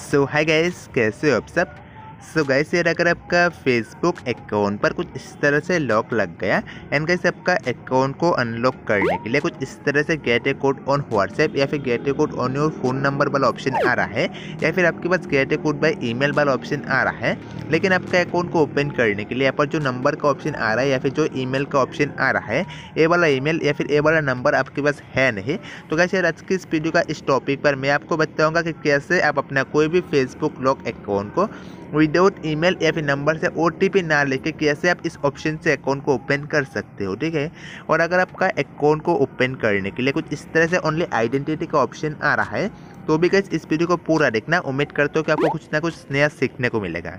सो hi guys कैसे हो आप सब सो so गाइस यार अगर आपका फेसबुक अकाउंट पर कुछ इस तरह से लॉक लग गया एंड गाइस आपका अकाउंट को अनलॉक करने के लिए कुछ इस तरह से get a code on WhatsApp या फिर get a code on your phone number वाला ऑप्शन आ रहा है या फिर आपके पास get a code email वाला ऑप्शन आ रहा है लेकिन आपका अकाउंट को ओपन करने के लिए यहाँ पर जो नंबर का ऑप्शन आ रहा है या फिर जो मेल का ऑप्शन आ रहा है ए वाला मेल या फिर ए वाला नंबर आपके पास है नहीं तो गए यार आज की इस वीडियो का इस टॉपिक पर मैं आपको बताऊँगा कि कैसे आप अपना कोई भी फेसबुक लॉक अकाउंट को विदाउट ईमेल या फिर नंबर से ओ ना लेके कैसे आप इस ऑप्शन से अकाउंट को ओपन कर सकते हो ठीक है और अगर आपका अकाउंट को ओपन करने के लिए कुछ इस तरह से ओनली आइडेंटिटी का ऑप्शन आ रहा है तो भी कैसे इस वीडियो को पूरा देखना उम्मीद करते हो कि आपको कुछ ना कुछ नया सीखने को मिलेगा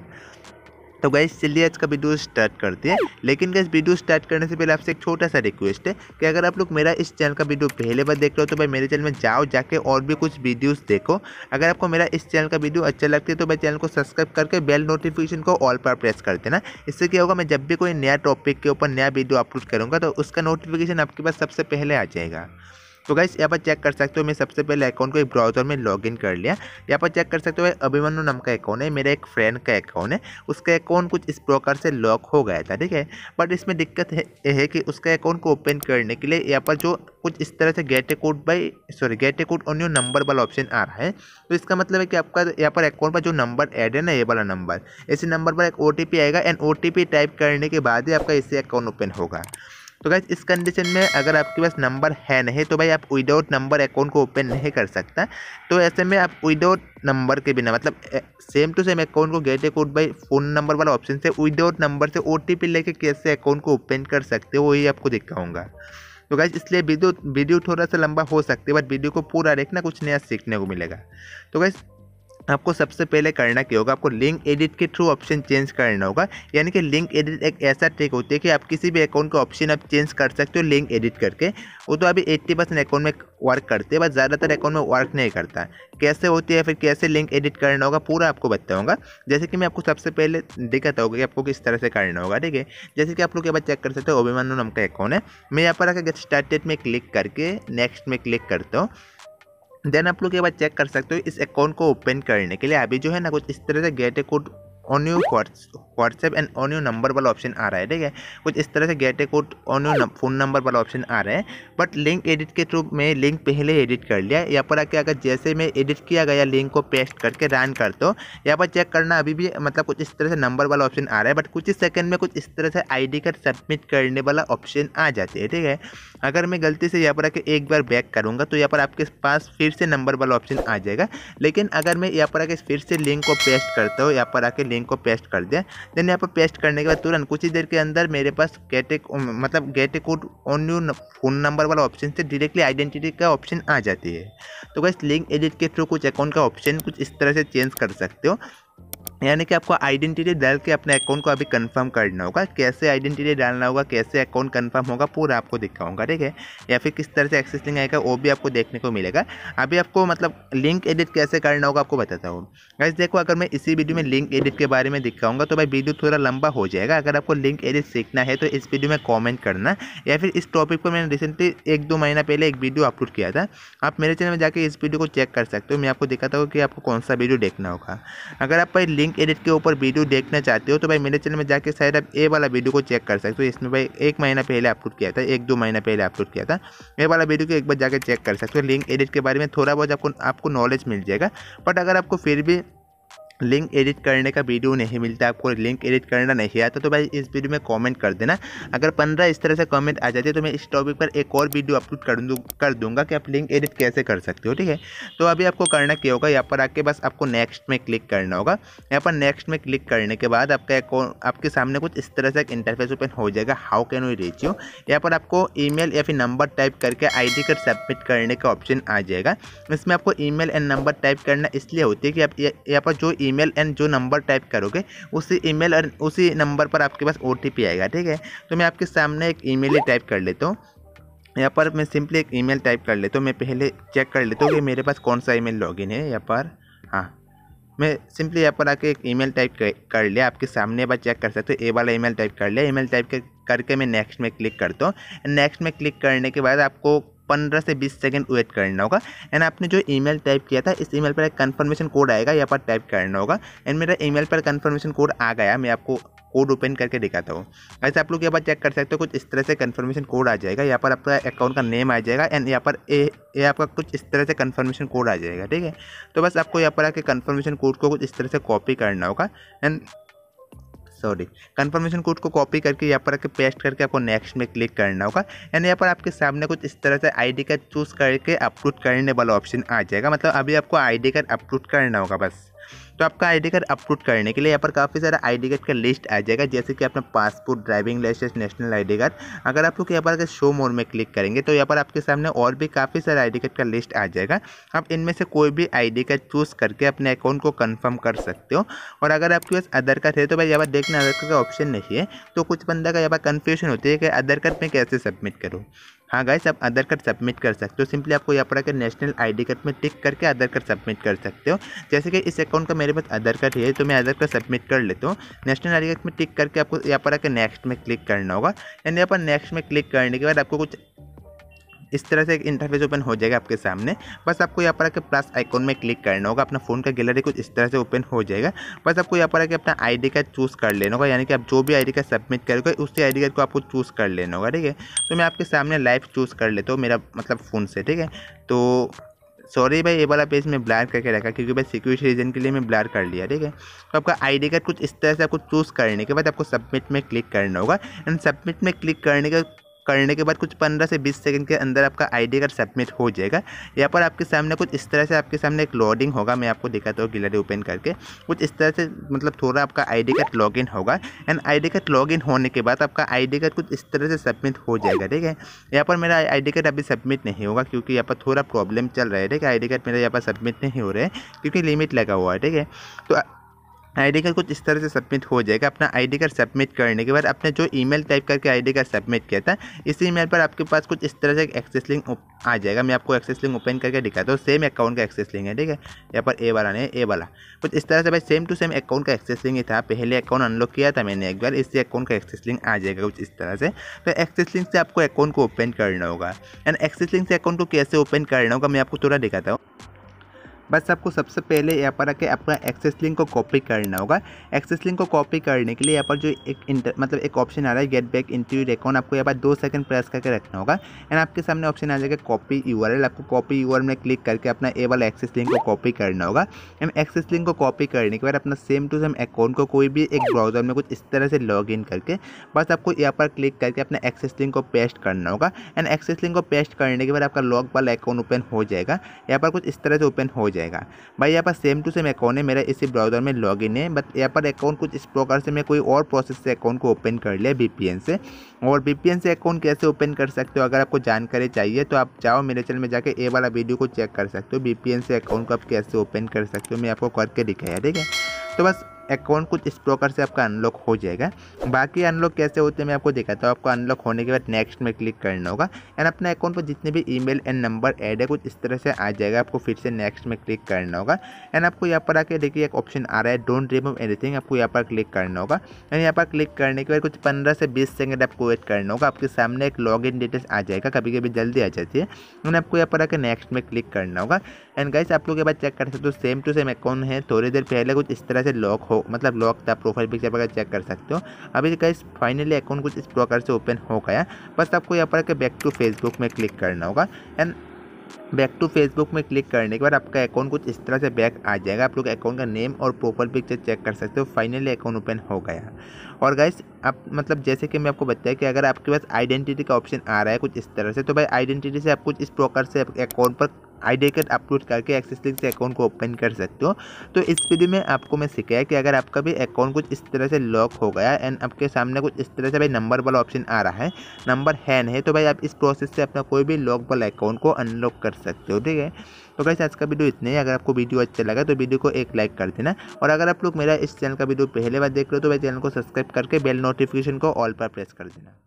तो गाइस चलिए आज का वीडियो स्टार्ट करते हैं लेकिन गैस वीडियो स्टार्ट करने से पहले आपसे एक छोटा सा रिक्वेस्ट है कि अगर आप लोग मेरा इस चैनल का वीडियो पहले बार देख रहे हो तो भाई मेरे चैनल में जाओ जाके और भी कुछ वीडियोस देखो अगर आपको मेरा इस चैनल का वीडियो अच्छा लगता है तो भाई चैनल को सब्सक्राइब करके बेल नोटिफिकेशन को ऑल पर प्रेस कर देना इससे क्या होगा मैं जब भी कोई नया टॉपिक के ऊपर नया वीडियो अपलोड करूँगा तो उसका नोटिफिकेशन आपके पास सबसे पहले आ जाएगा तो गाइस यहाँ पर चेक कर सकते हो मैं सबसे पहले अकाउंट को एक ब्राउज़र में लॉगिन कर लिया यहाँ पर चेक कर सकते हो अभिमन्यु नाम का अकाउंट है मेरा एक फ्रेंड का अकाउंट है उसका अकाउंट कुछ इस प्रकार से लॉक हो गया था ठीक है बट इसमें दिक्कत है, है कि उसका अकाउंट को ओपन करने के लिए यहाँ पर जो कुछ इस तरह से get account by sorry get account code on number वाला ऑप्शन आ रहा है तो इसका मतलब है कि आपका यहाँ पर अकाउंट पर जो नंबर एड है ना ये वाला नंबर इसी नंबर पर एक ओ आएगा एंड ओ टाइप करने के बाद ही आपका इससे अकाउंट ओपन होगा तो गाइज इस कंडीशन में अगर आपके पास नंबर है नहीं तो भाई आप विदाउट नंबर अकाउंट को ओपन नहीं कर सकता तो ऐसे में आप विदाउट नंबर के बिना मतलब सेम टू सेम अकाउंट को get account by phone number वाला ऑप्शन से विदाउट नंबर से ओ लेके कैसे अकाउंट को ओपन कर सकते हो वही आपको दिखाऊंगा तो गाइज इसलिए वीडियो वीडियो थोड़ा सा लंबा हो सकती है बट वीडियो को पूरा देखना कुछ नया सीखने को मिलेगा तो गाइज आपको सबसे पहले करना क्या होगा आपको लिंक एडिट के थ्रू ऑप्शन चेंज करना होगा यानी कि लिंक एडिट एक ऐसा ट्रिक होती है कि आप किसी भी अकाउंट का ऑप्शन आप चेंज कर सकते हो लिंक एडिट करके वो तो अभी एट्टी परसेंट अकाउंट में वर्क करते हैं बट ज़्यादातर अकाउंट में वर्क नहीं करता कैसे होती है फिर कैसे लिंक एडिट करना होगा पूरा आपको बताऊँगा जैसे कि मैं आपको सबसे पहले दिक्कत होगी कि आपको किस तरह से करना होगा ठीक है जैसे कि आप लोग एक बार चेक कर सकते हो ओबीमानू नाम का अकाउंट है मैं यहाँ पर आकर गेट स्टार्टेड में क्लिक करके नेक्स्ट में क्लिक करता हूँ देन आप लोग एक बार चेक कर सकते हो इस अकाउंट को ओपन करने के लिए अभी जो है ना कुछ इस तरह से get a code on you WhatsApp and on you number वाला ऑप्शन आ रहा है ठीक है कुछ इस तरह से get a code on you phone number वाला ऑप्शन आ रहा है बट लिंक एडिट के थ्रू मैं लिंक पहले एडिट कर लिया यहाँ पर आके अगर जैसे मैं एडिट किया गया लिंक को पेस्ट करके रन कर दो यहाँ पर चेक करना अभी भी मतलब कुछ इस तरह से नंबर वाला ऑप्शन आ रहा है बट कुछ ही सेकंड में कुछ इस तरह से आई डी कार्ड सबमिट करने वाला ऑप्शन आ जाती है ठीक है अगर मैं गलती से यहाँ पर आके एक बार बैक करूँगा तो यहाँ पर आपके पास फिर से नंबर वाला ऑप्शन आ जाएगा लेकिन अगर मैं यहाँ पर आके फिर से लिंक को पेस्ट करता हूँ यहाँ पर आके लिंक को पेस्ट कर दिया देन यहाँ पर पेस्ट करने के बाद तुरंत कुछ ही देर के अंदर मेरे पास गेटे मतलब get a code on you phone number वाला ऑप्शन से डायरेक्टली आइडेंटिटी का ऑप्शन आ जाती है तो बस लिंक एडिट के थ्रू कुछ अकाउंट का ऑप्शन कुछ इस तरह से चेंज कर सकते हो यानी कि आपको आइडेंटिटी डाल के अपने अकाउंट को अभी कंफर्म करना होगा कैसे आइडेंटिटी डालना होगा कैसे अकाउंट कंफर्म होगा पूरा आपको दिखाऊंगा ठीक है या फिर किस तरह से एक्सेस लिंक आएगा वो भी आपको देखने को मिलेगा अभी आपको मतलब लिंक एडिट कैसे करना होगा आपको बताता हूँ गाइस देखो अगर मैं इसी वीडियो में लिंक एडिट के बारे में दिखाऊंगा तो भाई वीडियो थोड़ा लंबा हो जाएगा अगर आपको लिंक एडिट सीखना है तो इस वीडियो में कॉमेंट करना या फिर इस टॉपिक पर मैंने रिसेंटली एक दो महीना पहले एक वीडियो अपलोड किया था आप मेरे चैनल में जाकर इस वीडियो को चेक कर सकते हो मैं आपको दिखाता हूँ कि आपको कौन सा वीडियो देखना होगा अगर आप लिंक लिंक एडिट के ऊपर वीडियो देखना चाहते हो तो भाई मेरे चैनल में जाकर शायद आप ए वाला वीडियो को चेक कर सकते हो इसमें भाई एक महीना पहले अपलोड किया था एक दो महीना पहले अपलोड किया था ए वाला वीडियो को एक बार जाकर चेक कर सकते हो लिंक एडिट के बारे में थोड़ा बहुत आपको आपको नॉलेज मिल जाएगा बट अगर आपको फिर भी लिंक एडिट करने का वीडियो नहीं मिलता आपको लिंक एडिट करना नहीं आता तो भाई इस वीडियो में कमेंट कर देना अगर पंद्रह इस तरह से कमेंट आ जाते तो मैं इस टॉपिक पर एक और वीडियो अपलोड कर दूँ कर दूंगा कि आप लिंक एडिट कैसे कर सकते हो ठीक है तो अभी आपको करना क्या होगा यहाँ पर आके बस आपको नेक्स्ट में क्लिक करना होगा यहाँ पर नेक्स्ट में क्लिक करने के बाद आपका आपके सामने कुछ इस तरह से एक इंटरफेस ओपन हो जाएगा how can you reach you यहाँ पर आपको ई या फिर नंबर टाइप करके आई कार्ड सबमिट करने का ऑप्शन आ जाएगा इसमें आपको ई एंड नंबर टाइप करना इसलिए होती है कि आप यहाँ पर जो ईमेल एंड जो नंबर टाइप करोगे उसी ईमेल और उसी नंबर पर आपके पास ओ आएगा ठीक है तो मैं आपके सामने एक ईमेल टाइप कर लेता हूँ यहाँ पर मैं सिंपली एक ईमेल टाइप कर लेता हूँ मैं पहले चेक कर लेता हूँ कि मेरे पास कौन सा ईमेल लॉगिन है यहाँ पर हाँ मैं सिंपली यहाँ पर आके एक ईमेल टाइप कर लिया आपके सामने बार चेक कर सकते हो ए वाला ईमेल टाइप कर लिया ईमेल टाइप कर, करके मैं नेक्स्ट में क्लिक करता हूँ नेक्स्ट में क्लिक करने के बाद आपको पंद्रह से बीस सेकेंड वेट करना होगा एंड आपने जो ई टाइप किया था इस ई पर एक कन्फर्मेशन कोड आएगा यहाँ पर टाइप करना होगा एंड मेरा ई पर कन्फर्मेशन कोड आ गया मैं आपको कोड ओपन करके दिखाता हूँ ऐसे आप लोग यहाँ पर चेक कर सकते हो कुछ इस तरह से कन्फर्मेशन कोड आ जाएगा यहाँ पर आपका अकाउंट का नेम आ जाएगा एंड यहाँ पर ए ये आपका कुछ इस तरह से कन्फर्मेशन कोड आ जाएगा ठीक है तो बस आपको यहाँ पर आके कन्फर्मेशन कोड को कुछ इस तरह से कॉपी करना होगा एंड सॉरी कन्फर्मेशन कोड को कॉपी करके यहाँ पर आके पेस्ट करके आपको नेक्स्ट में क्लिक करना होगा यानी यहाँ पर आपके सामने कुछ इस तरह से आईडी कार्ड चूज़ करके अपलोड करने वाला ऑप्शन आ जाएगा मतलब अभी आपको आईडी कार्ड अपलोड करना होगा बस तो आपका आई कार्ड अपलोड करने के लिए यहाँ पर काफ़ी सारा आई कार्ड का लिस्ट आ जाएगा जैसे कि अपना passport driving licence national I card अगर आप लोग यहाँ पर अगर शो मोड में क्लिक करेंगे तो यहाँ पर आपके सामने और भी काफ़ी सारे आई कार्ड का लिस्ट आ जाएगा आप इनमें से कोई भी आई कार्ड चूज़ करके अपने अकाउंट को कन्फर्म कर सकते हो और अगर आपके पास आधार कार्ड है तो भाई यहाँ पर देखना आधार कार्ड का ऑप्शन नहीं है तो कुछ बंदा का यहाँ पर कन्फ्यूजन होती है कि आधार कार्ड में कैसे सबमिट करूँ हाँ गाइस आप आधार कार्ड सबमिट कर सकते हो सिंपली आपको यहाँ पर आकर नेशनल आईडी कार्ड में टिक करके आधार कार्ड सबमिट कर सकते हो जैसे कि इस अकाउंट का मेरे पास आधार कार्ड है तो मैं आधार कार्ड सबमिट कर लेता हूँ नेशनल आईडी कार्ड में टिक करके आपको यहाँ पर आकर नेक्स्ट में क्लिक करना होगा यानी यहाँ पर नेक्स्ट में क्लिक करने के बाद आपको कुछ इस तरह से एक इंटरफेस ओपन हो जाएगा आपके सामने बस आपको यहाँ पर आके प्लस आइकॉन में क्लिक करना होगा अपना फ़ोन का गैलरी कुछ इस तरह से ओपन हो जाएगा बस आपको यहाँ पर आके अपना आईडी कार्ड चूज़ कर लेना होगा यानी कि आप जो भी आईडी कार्ड सबमिट करोगे उसी आईडी कार्ड को आपको चूज़ कर लेना होगा ठीक है तो मैं आपके सामने लाइव चूज़ कर लेता हूँ मेरा मतलब फ़ोन से ठीक है तो सॉरी भाई ये वाला पेज मैं ब्लैर करके रखा क्योंकि भाई सिक्योरिटी रीजन के लिए मैं ब्लैर कर लिया ठीक है तो आपका आईडी कार्ड कुछ इस तरह से आपको चूज़ करने के बाद आपको सबमिट में क्लिक करना होगा एंड सबमिट में क्लिक करने के करने के बाद कुछ पंद्रह से बीस सेकंड के अंदर आपका आईडी कार्ड सबमिट हो जाएगा यहाँ पर आपके सामने कुछ इस तरह से आपके सामने एक लॉडिंग होगा मैं आपको दिखाता हूँ गैलरी ओपन करके कुछ इस तरह से मतलब थोड़ा आपका आईडी कार्ड लॉगिन होगा एंड आईडी कार्ड लॉगिन होने के बाद आपका आईडी कार्ड कुछ इस तरह से सबमिट हो जाएगा ठीक है यहाँ पर मेरा आईडी कार्ड अभी सबमिट नहीं होगा क्योंकि यहाँ पर थोड़ा प्रॉब्लम चल रहा है ठीक है आईडी कार्ड मेरा यहाँ पर सबमिट नहीं हो रहा है क्योंकि लिमिट लगा हुआ है ठीक है तो आईडी कार्ड कुछ इस तरह से सबमिट हो जाएगा अपना आईडी कार्ड सबमिट करने के बाद आपने जो ईमेल टाइप करके आईडी कार्ड सबमिट किया था इस ईमेल पर आपके पास कुछ इस तरह से एक्सेस लिंक आ जाएगा मैं आपको एक्सेस लिंक ओपन करके दिखाता हूँ सेम अकाउंट का एक्सेस लिंक है ठीक है यहाँ पर ए वाला नहीं ए वाला कुछ इस तरह से भाई सेम टू सेम अकाउंट का एक्सेस लिंक ही था पहले अकाउंट अनलॉक किया था मैंने एक बार इसी अकाउंट का एक्सेस लिंक आ जाएगा कुछ इस तरह से तो एक्सेस लिंक से आपको अकाउंट को ओपन करना होगा एंड एक्सेस लिंक से अकाउंट को कैसे ओपन करना होगा मैं आपको थोड़ा दिखाता हूँ बस आपको सबसे पहले यहाँ पर आके आपका एक्सेस लिंक को कॉपी करना होगा एक्सेस लिंक को कॉपी करने के लिए यहाँ पर जो एक इंटर मतलब एक ऑप्शन आ रहा है गेट बैक इंटरव्यू अकाउंट आपको यहाँ पर दो सेकंड प्रेस करके रखना होगा एंड आपके सामने ऑप्शन आ जाएगा कॉपी यू आपको कॉपी यू में क्लिक करके अपना ए वाला एक्सेस लिंक को कॉपी करना होगा एंड एक्सेस लिंक को कॉपी करने के बाद अपना सेम टू सेम अकाउंट को कोई भी एक ब्राउजर में कुछ इस तरह से लॉग करके बस आपको यहाँ पर क्लिक करके अपना एक्सेस लिंक को पेस्ट करना होगा एंड एक्सेस लिंक को पेस्ट करने के बाद आपका लॉग वाला अकाउंट ओपन हो जाएगा यहाँ पर कुछ इस तरह से ओपन हो जाएगा जाएगा भाई यहाँ पर सेम टू सेम अकाउंट है मेरा इसी ब्राउज़र में लॉग है बट यहाँ पर अकाउंट कुछ इस प्रकार से मैं कोई और प्रोसेस से अकाउंट को ओपन कर लिया बी से और बी से अकाउंट कैसे ओपन कर सकते हो अगर आपको जानकारी चाहिए तो आप जाओ मेरे चैनल में जाकर ए वाला वीडियो को चेक कर सकते हो बी से अकाउंट को आप कैसे ओपन कर सकते हो मैं आपको करके दिखाया ठीक है तो बस अकाउंट कुछ इस प्रकार से आपका अनलॉक हो जाएगा बाकी अनलॉक कैसे होते हैं मैं आपको दिखाता हूँ आपको अनलॉक होने के बाद नेक्स्ट में क्लिक करना होगा एंड अपने अकाउंट पर जितने भी ईमेल एंड नंबर ऐड है कुछ इस तरह से आ जाएगा आपको फिर से नेक्स्ट में क्लिक करना होगा एंड आपको यहाँ पर आके देखिए एक ऑप्शन आ रहा है डोंट रिमूव एनीथिंग आपको यहाँ पर क्लिक करना होगा एंड यहाँ पर क्लिक करने के बाद कुछ पंद्रह से बीस सेकेंड आपको वेट करना होगा आपके सामने एक लॉग इन डिटेल्स आ जाएगा कभी कभी जल्दी आ जाती है एंड आपको यहाँ पर आके नेक्स्ट में क्लिक करना होगा एंड गाइस आप लोग के बाद चेक कर सकते हो सेम टू सेम अकाउंट है थोड़ी देर पहले कुछ इस तरह से लॉक हो मतलब लॉक था प्रोफाइल पिक्चर वगैरह चेक कर सकते हो अभी गाइस फाइनली अकाउंट कुछ इस प्रकार से ओपन हो गया बस आपको यहाँ पर बैक टू फेसबुक में क्लिक करना होगा एंड बैक टू फेसबुक में क्लिक करने के बाद आपका अकाउंट कुछ इस तरह से बैक आ जाएगा आप लोग अकाउंट का नेम और प्रोफाइल पिक्चर चेक कर सकते हो फाइनली अकाउंट ओपन हो गया और गाइस आप मतलब जैसे कि मैं आपको बताया कि अगर आपके पास आइडेंटिटी का ऑप्शन आ रहा है कुछ इस तरह से तो भाई आइडेंटिटी से आप कुछ इस प्रकार से अकाउंट पर आई कार्ड अपलोड करके एक्सिस लिंक से अकाउंट को ओपन कर सकते हो तो इस वीडियो में आपको मैं सिखाया कि अगर आपका भी अकाउंट कुछ इस तरह से लॉक हो गया एंड आपके सामने कुछ इस तरह से भाई नंबर वाला ऑप्शन आ रहा है नंबर है नहीं तो भाई आप इस प्रोसेस से अपना कोई भी लॉक वाला अकाउंट को अनलॉक कर सकते हो ठीक है तो कैसे आज का वीडियो इतने ही अगर आपको वीडियो अच्छा लगा तो वीडियो को एक लाइक कर देना और अगर आप लोग मेरा इस चैनल का वीडियो पहले बार देख रहे हो तो भाई चैनल को सब्सक्राइब करके बेल नोटिफिकेशन को ऑल पर प्रेस कर देना